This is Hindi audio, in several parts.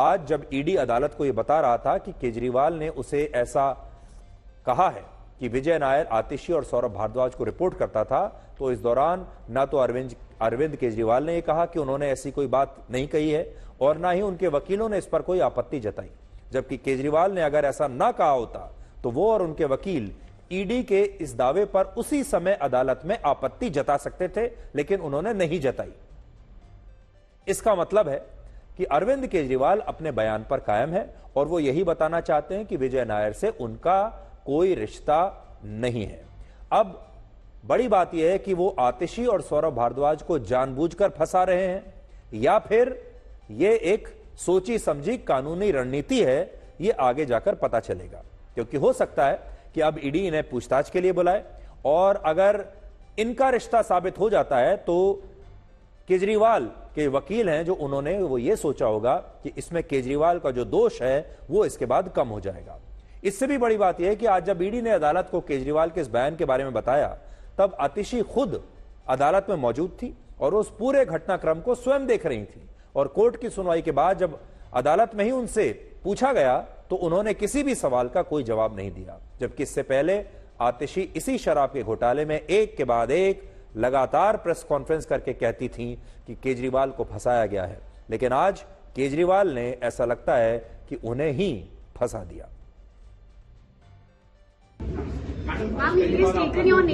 आज जब ईडी अदालत को यह बता रहा था कि केजरीवाल ने उसे ऐसा कहा है कि विजय नायर आतिशी और सौरभ भारद्वाज को रिपोर्ट करता था तो इस दौरान ना तो अरविंद अरविंद केजरीवाल ने यह कहा कि उन्होंने ऐसी कोई बात नहीं कही है और ना ही उनके वकीलों ने इस पर कोई आपत्ति जताई जबकि केजरीवाल ने अगर ऐसा ना कहा होता तो वो और उनके वकील ईडी के इस दावे पर उसी समय अदालत में आपत्ति जता सकते थे लेकिन उन्होंने नहीं जताई इसका मतलब है कि अरविंद केजरीवाल अपने बयान पर कायम है और वो यही बताना चाहते हैं कि विजय नायर से उनका कोई रिश्ता नहीं है अब बड़ी बात यह है कि वो आतिशी और सौरभ भारद्वाज को जानबूझकर फंसा रहे हैं या फिर ये एक सोची समझी कानूनी रणनीति है ये आगे जाकर पता चलेगा क्योंकि हो सकता है कि अब ईडी इन्हें पूछताछ के लिए बुलाए और अगर इनका रिश्ता साबित हो जाता है तो केजरीवाल के वकील हैं जो उन्होंने वो ये सोचा होगा कि इसमें केजरीवाल का जो दोष है वो इसके बाद कम हो जाएगा इससे भी बड़ी बात यह है कि आज जब ईडी ने अदालत को केजरीवाल के इस बयान के बारे में बताया तब अतिशी खुद अदालत में मौजूद थी और उस पूरे घटनाक्रम को स्वयं देख रही थी और कोर्ट की सुनवाई के बाद जब अदालत में ही उनसे पूछा गया तो उन्होंने किसी भी सवाल का कोई जवाब नहीं दिया जबकि इससे पहले आतिशी इसी शराब के घोटाले में एक के बाद एक लगातार प्रेस कॉन्फ्रेंस करके कहती थी कि केजरीवाल को फंसाया गया है लेकिन आज केजरीवाल ने ऐसा लगता है कि उन्हें ही फंसा दिया ma'am, ma'am, ma'am, ma'am, ma'am,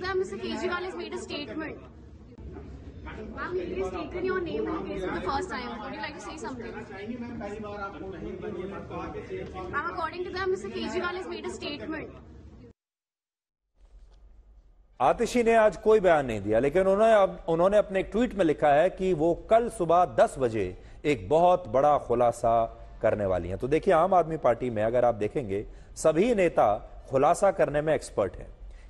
ma'am, ma'am, ma'am, ma'am, ma'am, Atishi ने आज कोई बयान नहीं दिया लेकिन उन्होंने उन्होंने अपने एक ट्वीट में लिखा है कि वो कल सुबह 10 बजे एक बहुत बड़ा खुलासा करने वाली हैं तो देखिए आम आदमी पार्टी में अगर आप देखेंगे सभी नेता खुलासा करने में एक्सपर्ट हैं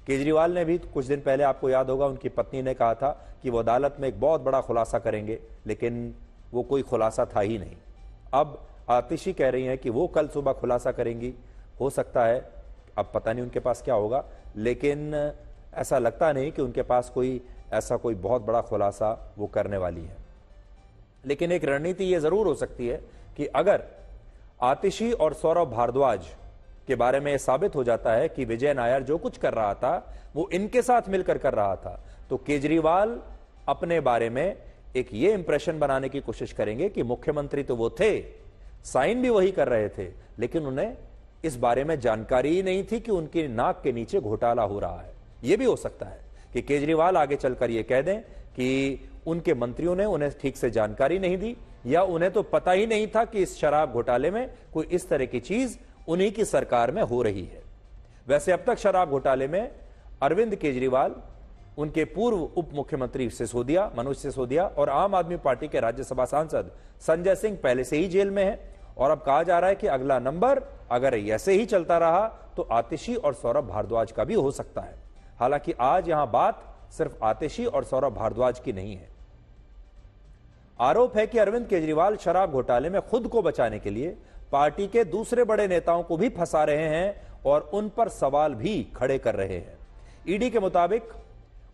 केजरीवाल ने भी कुछ दिन पहले आपको याद होगा उनकी पत्नी ने कहा था कि वो अदालत में एक बहुत बड़ा खुलासा करेंगे लेकिन वो कोई खुलासा था ही नहीं अब आतिशी कह रही हैं कि वो कल सुबह खुलासा करेंगी हो सकता है अब पता नहीं उनके पास क्या होगा लेकिन ऐसा लगता नहीं कि उनके पास कोई ऐसा कोई बहुत बड़ा खुलासा वो करने वाली है लेकिन एक रणनीति ये जरूर हो सकती है कि अगर आतिशी और सौरभ भारद्वाज के बारे में साबित हो जाता है कि विजय नायर जो कुछ कर रहा था वो इनके साथ मिलकर कर रहा था तो केजरीवाल अपने बारे में एक ये इंप्रेशन बनाने की कोशिश करेंगे कि मुख्यमंत्री तो वो थे साइन भी वही कर रहे थे लेकिन उन्हें इस बारे में जानकारी ही नहीं थी कि उनकी नाक के नीचे घोटाला हो रहा है यह भी हो सकता है कि केजरीवाल आगे चलकर यह कह दें कि उनके मंत्रियों ने उन्हें ठीक से जानकारी नहीं दी या उन्हें तो पता ही नहीं था कि इस शराब घोटाले में कोई इस तरह की चीज उन्हीं की सरकार में हो रही है वैसे अब तक शराब घोटाले में अरविंद केजरीवाल उनके पूर्व उप मुख्यमंत्री सिसोदिया मनोज सिसोदिया और आम आदमी पार्टी के राज्यसभा सांसद संजय सिंह पहले से ही जेल में है और अब कहा जा रहा है कि अगला नंबर अगर ऐसे ही चलता रहा तो आतिशी और सौरभ भारद्वाज का भी हो सकता है हालांकि आज यहां बात सिर्फ आतिशी और सौरभ भारद्वाज की नहीं है आरोप है कि अरविंद केजरीवाल शराब घोटाले में खुद को बचाने के लिए पार्टी के दूसरे बड़े नेताओं को भी फंसा रहे हैं और उन पर सवाल भी खड़े कर रहे हैं ईडी के मुताबिक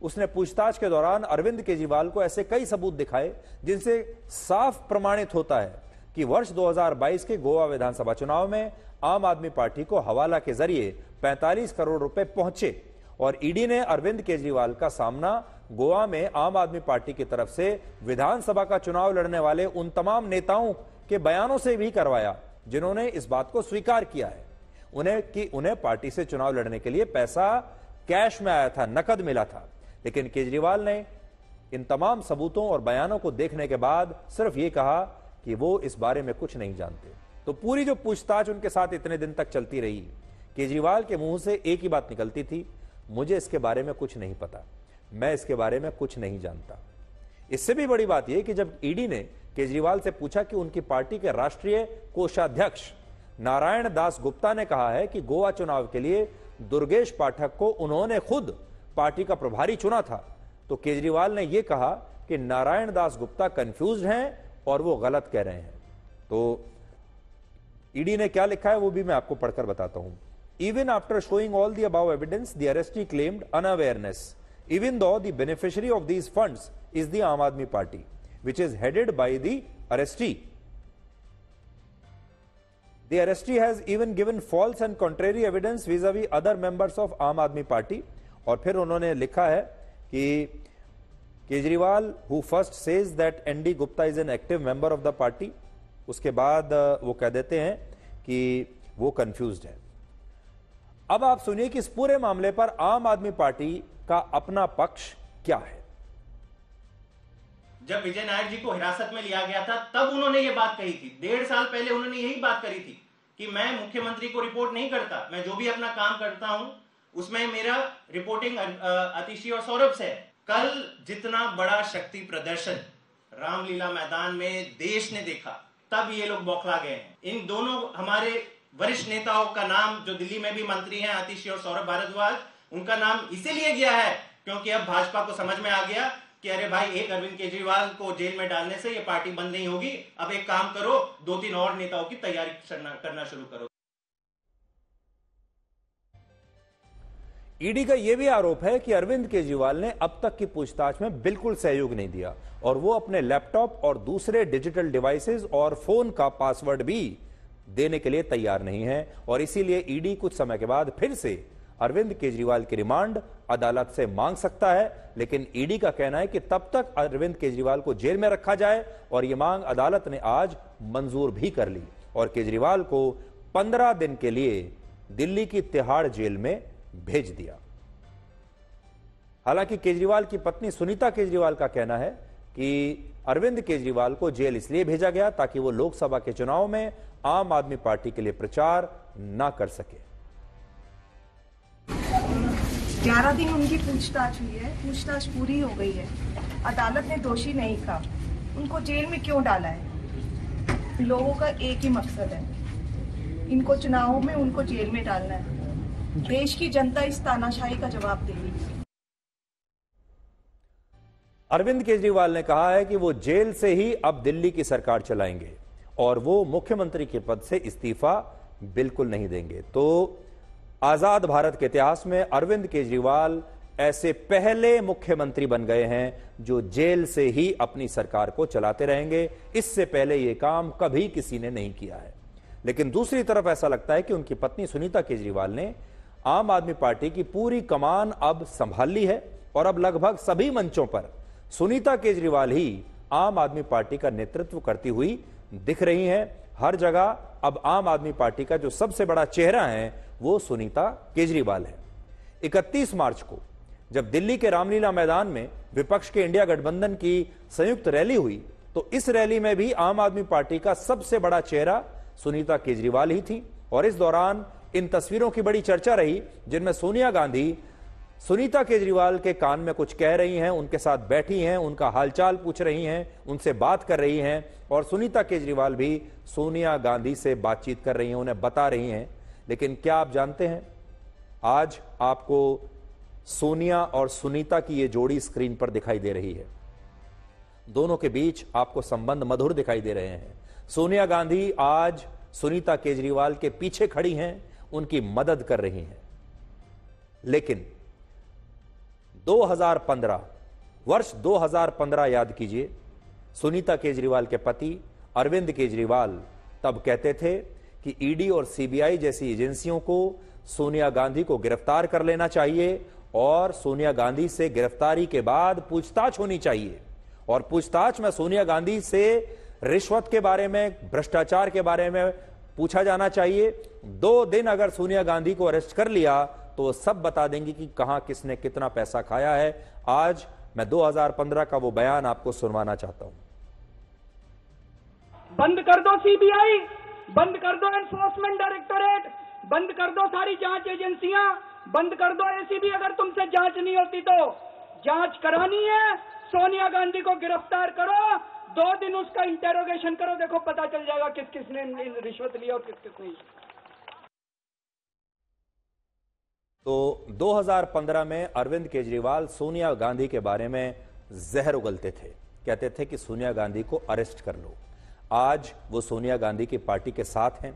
उसने पूछताछ के दौरान अरविंद केजरीवाल को ऐसे कई सबूत दिखाए जिनसे साफ प्रमाणित होता है कि वर्ष 2022 के गोवा विधानसभा चुनाव में आम आदमी पार्टी को हवाला के जरिए 45 करोड़ रुपए पहुंचे और ईडी ने अरविंद केजरीवाल का सामना गोवा में आम आदमी पार्टी की तरफ से विधानसभा का चुनाव लड़ने वाले उन तमाम नेताओं के बयानों से भी करवाया जिन्होंने इस बात को स्वीकार किया है उन्हें कि उन्हें पार्टी से चुनाव लड़ने के लिए पैसा कैश में आया था नकद मिला था लेकिन केजरीवाल ने इन तमाम सबूतों और बयानों को देखने के बाद सिर्फ ये कहा कि वो इस बारे में कुछ नहीं जानते तो पूरी जो पूछताछ उनके साथ इतने दिन तक चलती रही केजरीवाल के मुंह से एक ही बात निकलती थी मुझे इसके बारे में कुछ नहीं पता मैं इसके बारे में कुछ नहीं जानता इससे भी बड़ी बात यह कि जब ईडी ने केजरीवाल से पूछा कि उनकी पार्टी के राष्ट्रीय कोषाध्यक्ष नारायण दास गुप्ता ने कहा है कि गोवा चुनाव के लिए दुर्गेश पाठक को उन्होंने खुद पार्टी का प्रभारी चुना था तो केजरीवाल ने यह कहा कि नारायण दास गुप्ता कंफ्यूज हैं और वो गलत कह रहे हैं तो ईडी e ने क्या लिखा है वो भी मैं आपको पढ़कर बताता हूं even after showing all the about evidence the arrestee claimed unawareness even though the beneficiary of these funds is the Aam Aadmi Party which is headed by the arrestee. The arrestee has even given false and contrary evidence vis-a-vis other members of आम आदमी पार्टी और फिर उन्होंने लिखा है कि Kejriwal who first says that ND Gupta is an active member of the party उसके बाद वो कह देते हैं कि वो कंफ्यूज है अब आप सुनिए कि इस पूरे मामले पर आम आदमी पार्टी का अपना पक्ष क्या है जब विजय नायर जी को हिरासत में लिया गया था तब उन्होंने ये बात कही थी डेढ़ साल पहले उन्होंने यही बात करी थी कि मैं मुख्यमंत्री को रिपोर्ट नहीं करता मैं जो भी अपना काम करता हूं उसमें मेरा रिपोर्टिंग अतिशी और सौरभ से कल जितना बड़ा शक्ति प्रदर्शन रामलीला मैदान में देश ने देखा तब ये लोग बौखला गए हैं इन दोनों हमारे वरिष्ठ नेताओं का नाम जो दिल्ली में भी मंत्री हैं अतिशी और सौरभ भारद्वाज उनका नाम इसीलिए गया है क्योंकि अब भाजपा को समझ में आ गया कि अरे भाई एक अरविंद केजरीवाल को जेल में डालने से ये पार्टी बंद नहीं होगी अब एक काम करो दो तीन और नेताओं की तैयारी करना शुरू करो ईडी का यह भी आरोप है कि अरविंद केजरीवाल ने अब तक की पूछताछ में बिल्कुल सहयोग नहीं दिया और वो अपने लैपटॉप और दूसरे डिजिटल डिवाइसेस और फोन का पासवर्ड भी देने के लिए तैयार नहीं है और इसीलिए ईडी कुछ समय के बाद फिर से अरविंद केजरीवाल की रिमांड अदालत से मांग सकता है लेकिन ईडी का कहना है कि तब तक अरविंद केजरीवाल को जेल में रखा जाए और यह मांग अदालत ने आज मंजूर भी कर ली और केजरीवाल को पंद्रह दिन के लिए दिल्ली की तिहाड़ जेल में भेज दिया हालांकि केजरीवाल की पत्नी सुनीता केजरीवाल का कहना है कि अरविंद केजरीवाल को जेल इसलिए भेजा गया ताकि वो लोकसभा के चुनाव में आम आदमी पार्टी के लिए प्रचार ना कर सके ग्यारह दिन उनकी पूछताछ हुई है पूछताछ पूरी हो गई है अदालत ने दोषी नहीं कहा उनको जेल में क्यों डाला है लोगों का एक ही मकसद है इनको चुनावों में उनको जेल में डालना है देश की जनता इस तानाशाही का जवाब देगी अरविंद केजरीवाल ने कहा है कि वो जेल से ही अब दिल्ली की सरकार चलाएंगे और वो मुख्यमंत्री के पद से इस्तीफा बिल्कुल नहीं देंगे तो आजाद भारत के इतिहास में अरविंद केजरीवाल ऐसे पहले मुख्यमंत्री बन गए हैं जो जेल से ही अपनी सरकार को चलाते रहेंगे इससे पहले यह काम कभी किसी ने नहीं किया है लेकिन दूसरी तरफ ऐसा लगता है कि उनकी पत्नी सुनीता केजरीवाल ने आम आदमी पार्टी की पूरी कमान अब संभाल ली है और अब लगभग सभी मंचों पर सुनीता केजरीवाल ही आम आदमी पार्टी का नेतृत्व करती हुई दिख रही हैं हर जगह अब आम आदमी पार्टी का जो सबसे बड़ा चेहरा है वो सुनीता केजरीवाल है 31 मार्च को जब दिल्ली के रामलीला मैदान में विपक्ष के इंडिया गठबंधन की संयुक्त रैली हुई तो इस रैली में भी आम आदमी पार्टी का सबसे बड़ा चेहरा सुनीता केजरीवाल ही थी और इस दौरान इन तस्वीरों की बड़ी चर्चा रही जिनमें सोनिया गांधी सुनीता केजरीवाल के कान में कुछ कह रही हैं उनके साथ बैठी हैं उनका हालचाल पूछ रही हैं उनसे बात कर रही हैं और सुनीता केजरीवाल भी सोनिया गांधी से बातचीत कर रही हैं उन्हें बता रही हैं लेकिन क्या आप जानते हैं आज आपको सोनिया और सुनीता की यह जोड़ी स्क्रीन पर दिखाई दे रही है दोनों के बीच आपको संबंध मधुर दिखाई दे रहे हैं सोनिया गांधी आज सुनीता केजरीवाल के पीछे खड़ी हैं उनकी मदद कर रही हैं लेकिन 2015 वर्ष 2015 याद कीजिए सुनीता केजरीवाल के पति अरविंद केजरीवाल तब कहते थे कि ईडी e और सीबीआई जैसी एजेंसियों को सोनिया गांधी को गिरफ्तार कर लेना चाहिए और सोनिया गांधी से गिरफ्तारी के बाद पूछताछ होनी चाहिए और पूछताछ में सोनिया गांधी से रिश्वत के बारे में भ्रष्टाचार के बारे में पूछा जाना चाहिए दो दिन अगर सोनिया गांधी को अरेस्ट कर लिया तो सब बता देंगे कि कहां किसने कितना पैसा खाया है आज मैं 2015 का वो बयान आपको सुनवाना चाहता हूं बंद कर दो सीबीआई बंद कर दो एनफोर्समेंट डायरेक्टोरेट बंद कर दो सारी जांच एजेंसियां बंद कर दो एसीबी अगर तुमसे जांच नहीं होती तो जांच करानी है सोनिया गांधी को गिरफ्तार करो दो दिन उसका इंटेरोगेशन करो देखो पता चल जाएगा किस किसने रिश्वत लिया और किस किसने तो 2015 में अरविंद केजरीवाल सोनिया गांधी के बारे में जहर उगलते थे कहते थे कि सोनिया गांधी को अरेस्ट कर लो आज वो सोनिया गांधी की पार्टी के साथ हैं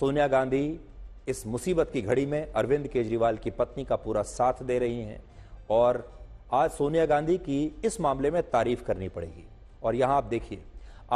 सोनिया गांधी इस मुसीबत की घड़ी में अरविंद केजरीवाल की पत्नी का पूरा साथ दे रही हैं और आज सोनिया गांधी की इस मामले में तारीफ करनी पड़ेगी और यहाँ आप देखिए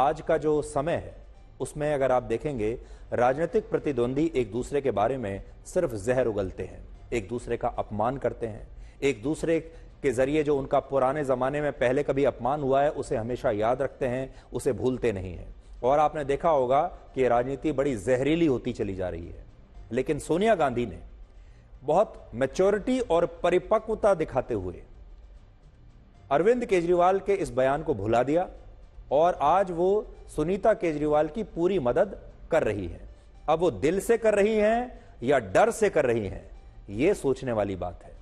आज का जो समय है उसमें अगर आप देखेंगे राजनीतिक प्रतिद्वंदी एक दूसरे के बारे में सिर्फ जहर उगलते हैं एक दूसरे का अपमान करते हैं एक दूसरे के जरिए जो उनका पुराने जमाने में पहले कभी अपमान हुआ है उसे हमेशा याद रखते हैं उसे भूलते नहीं हैं और आपने देखा होगा कि राजनीति बड़ी जहरीली होती चली जा रही है लेकिन सोनिया गांधी ने बहुत मेच्योरिटी और परिपक्वता दिखाते हुए अरविंद केजरीवाल के इस बयान को भुला दिया और आज वो सुनीता केजरीवाल की पूरी मदद कर रही है अब वो दिल से कर रही हैं या डर से कर रही हैं ये सोचने वाली बात है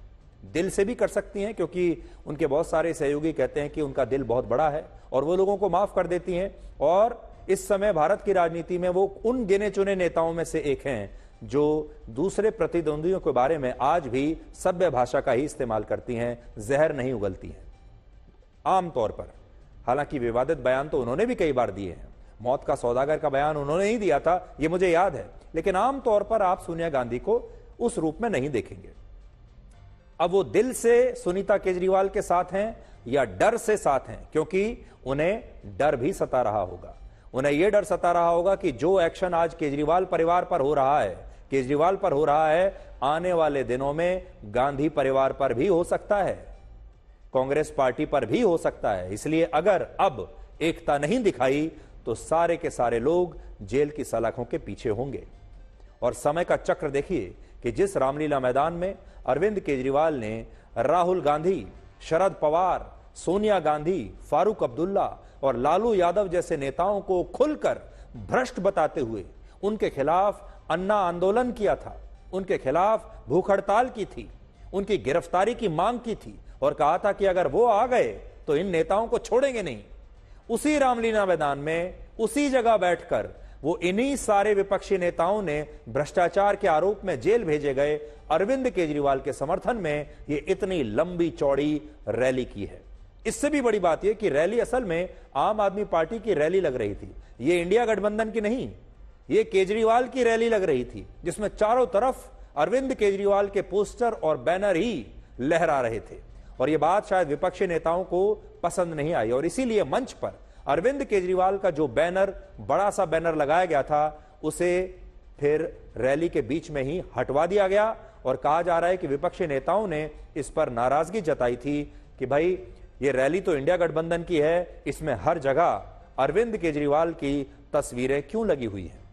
दिल से भी कर सकती हैं क्योंकि उनके बहुत सारे सहयोगी कहते हैं कि उनका दिल बहुत बड़ा है और वो लोगों को माफ कर देती हैं और इस समय भारत की राजनीति में वो उन गिने चुने नेताओं में से एक हैं जो दूसरे प्रतिद्वंदियों के बारे में आज भी सभ्य भाषा का ही इस्तेमाल करती हैं जहर नहीं उगलती हैं आमतौर पर हालांकि विवादित बयान तो उन्होंने भी कई बार दिए हैं मौत का सौदागर का बयान उन्होंने ही दिया था यह मुझे याद है लेकिन आमतौर पर आप सोनिया गांधी को उस रूप में नहीं देखेंगे अब वो दिल से सुनीता केजरीवाल के साथ हैं या डर से साथ हैं क्योंकि उन्हें डर भी सता रहा होगा उन्हें यह डर सता रहा होगा कि जो एक्शन आज केजरीवाल परिवार पर हो रहा है केजरीवाल पर हो रहा है आने वाले दिनों में गांधी परिवार पर भी हो सकता है कांग्रेस पार्टी पर भी हो सकता है इसलिए अगर अब एकता नहीं दिखाई तो सारे के सारे लोग जेल की सलाखों के पीछे होंगे और समय का चक्र देखिए कि जिस रामलीला मैदान में अरविंद केजरीवाल ने राहुल गांधी शरद पवार सोनिया गांधी फारूक अब्दुल्ला और लालू यादव जैसे नेताओं को खुलकर भ्रष्ट बताते हुए उनके खिलाफ अन्ना आंदोलन किया था उनके खिलाफ भूख हड़ताल की थी उनकी गिरफ्तारी की मांग की थी और कहा था कि अगर वो आ गए तो इन नेताओं को छोड़ेंगे नहीं उसी रामलीला मैदान में उसी जगह बैठकर वो इन्हीं सारे विपक्षी नेताओं ने भ्रष्टाचार के आरोप में जेल भेजे गए अरविंद केजरीवाल के समर्थन में ये इतनी लंबी चौड़ी रैली की है इससे भी बड़ी बात यह कि रैली असल में आम आदमी पार्टी की रैली लग रही थी ये इंडिया गठबंधन की नहीं ये केजरीवाल की रैली लग रही थी जिसमें चारों तरफ अरविंद केजरीवाल के पोस्टर और बैनर ही लहरा रहे थे और यह बात शायद विपक्षी नेताओं को पसंद नहीं आई और इसीलिए मंच पर अरविंद केजरीवाल का जो बैनर बड़ा सा बैनर लगाया गया था उसे फिर रैली के बीच में ही हटवा दिया गया और कहा जा रहा है कि विपक्षी नेताओं ने इस पर नाराजगी जताई थी कि भाई ये रैली तो इंडिया गठबंधन की है इसमें हर जगह अरविंद केजरीवाल की तस्वीरें क्यों लगी हुई हैं